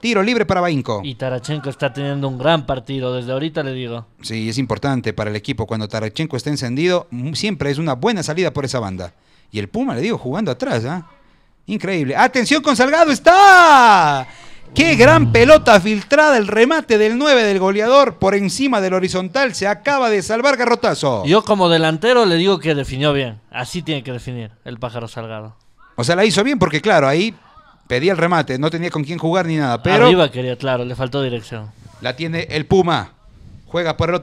tiro libre para Bainco. Y Tarachenko está teniendo un gran partido, desde ahorita le digo. Sí, es importante para el equipo. Cuando Tarachenko está encendido, siempre es una buena salida por esa banda. Y el Puma, le digo, jugando atrás, ¿ah? Increíble. ¡Atención con Salgado! ¡Está! ¡Qué gran pelota filtrada! El remate del 9 del goleador por encima del horizontal. Se acaba de salvar Garrotazo. Yo como delantero le digo que definió bien. Así tiene que definir el pájaro Salgado. O sea, la hizo bien porque claro, ahí Pedía el remate, no tenía con quién jugar ni nada. Pero Arriba quería, claro, le faltó dirección. La tiene el Puma. Juega por el otro.